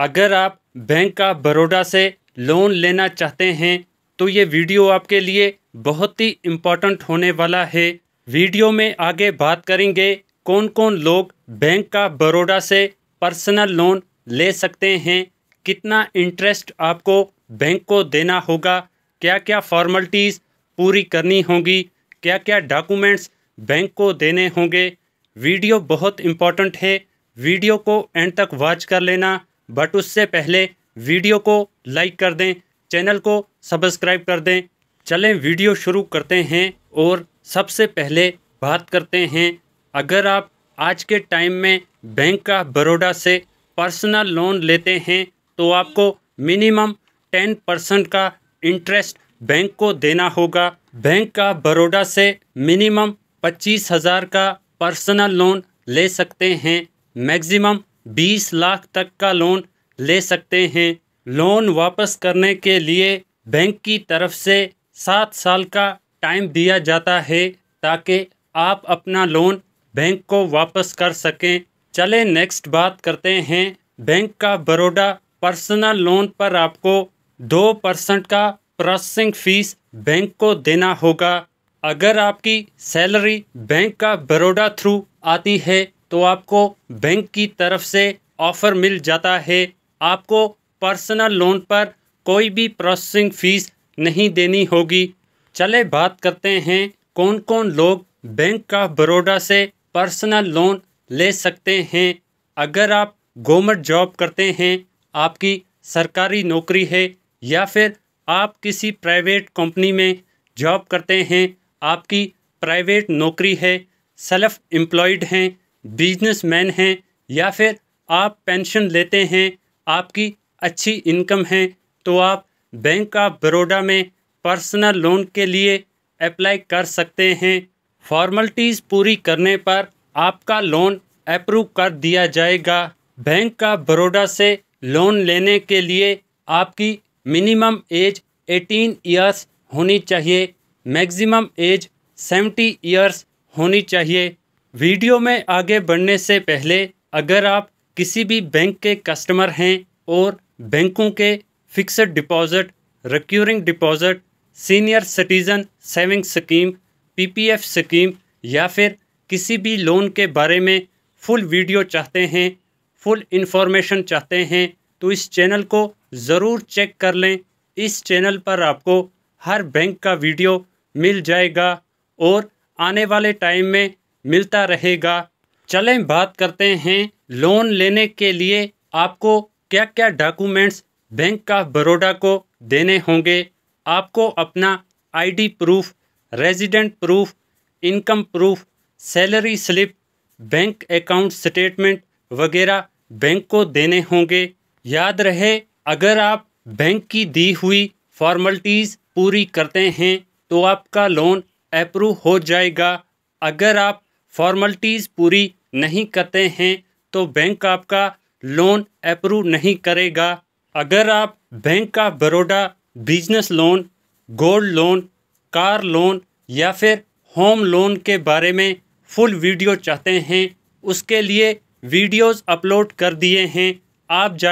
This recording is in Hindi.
अगर आप बैंक ऑफ बड़ौदा से लोन लेना चाहते हैं तो ये वीडियो आपके लिए बहुत ही इम्पोर्टेंट होने वाला है वीडियो में आगे बात करेंगे कौन कौन लोग बैंक ऑफ बड़ौदा से पर्सनल लोन ले सकते हैं कितना इंटरेस्ट आपको बैंक को देना होगा क्या क्या फॉर्मेलिटीज़ पूरी करनी होगी क्या क्या डॉक्यूमेंट्स बैंक को देने होंगे वीडियो बहुत इम्पोर्टेंट है वीडियो को एंड तक वॉच कर लेना बट उससे पहले वीडियो को लाइक कर दें चैनल को सब्सक्राइब कर दें चलें वीडियो शुरू करते हैं और सबसे पहले बात करते हैं अगर आप आज के टाइम में बैंक का बड़ौदा से पर्सनल लोन लेते हैं तो आपको मिनिमम टेन परसेंट का इंटरेस्ट बैंक को देना होगा बैंक का बड़ौदा से मिनिमम पच्चीस हज़ार का पर्सनल लोन ले सकते हैं मैक्सिमम बीस लाख तक का लोन ले सकते हैं लोन वापस करने के लिए बैंक की तरफ से सात साल का टाइम दिया जाता है ताकि आप अपना लोन बैंक को वापस कर सकें चले नेक्स्ट बात करते हैं बैंक का बड़ोडा पर्सनल लोन पर आपको दो परसेंट का प्रोसेसिंग फीस बैंक को देना होगा अगर आपकी सैलरी बैंक का बड़ोडा थ्रू आती है तो आपको बैंक की तरफ से ऑफ़र मिल जाता है आपको पर्सनल लोन पर कोई भी प्रोसेसिंग फ़ीस नहीं देनी होगी चले बात करते हैं कौन कौन लोग बैंक ऑफ बड़ौदा से पर्सनल लोन ले सकते हैं अगर आप गवर्नमेंट जॉब करते हैं आपकी सरकारी नौकरी है या फिर आप किसी प्राइवेट कंपनी में जॉब करते हैं आपकी प्राइवेट नौकरी है सेल्फ एम्प्लॉयड हैं बिजनेसमैन हैं या फिर आप पेंशन लेते हैं आपकी अच्छी इनकम है तो आप बैंक ऑफ बड़ौदा में पर्सनल लोन के लिए अप्लाई कर सकते हैं फॉर्मलिटीज़ पूरी करने पर आपका लोन अप्रूव कर दिया जाएगा बैंक ऑफ बड़ौदा से लोन लेने के लिए आपकी मिनिमम एज 18 इयर्स होनी चाहिए मैक्सिमम एज 70 इयर्स होनी चाहिए वीडियो में आगे बढ़ने से पहले अगर आप किसी भी बैंक के कस्टमर हैं और बैंकों के fixed deposit recurring deposit senior citizen saving scheme PPF scheme या फिर किसी भी लोन के बारे में फुल वीडियो चाहते हैं फुल इन्फॉर्मेशन चाहते हैं तो इस चैनल को ज़रूर चेक कर लें इस चैनल पर आपको हर बैंक का वीडियो मिल जाएगा और आने वाले टाइम में मिलता रहेगा चलें बात करते हैं लोन लेने के लिए आपको क्या क्या डॉक्यूमेंट्स बैंक का बड़ोडा को देने होंगे आपको अपना ID proof resident proof income proof salary slip bank account statement वगैरह बैंक को देने होंगे याद रहे अगर आप बैंक की दी हुई फॉर्मलिटीज़ पूरी करते हैं तो आपका लोन अप्रूव हो जाएगा अगर आप फॉर्मलिटीज़ पूरी नहीं करते हैं तो बैंक आपका लोन अप्रूव नहीं करेगा अगर आप bank of Baroda business loan gold loan car loan या फिर होम लोन के बारे में फुल वीडियो चाहते हैं उसके लिए वीडियोस अपलोड कर दिए हैं आप जा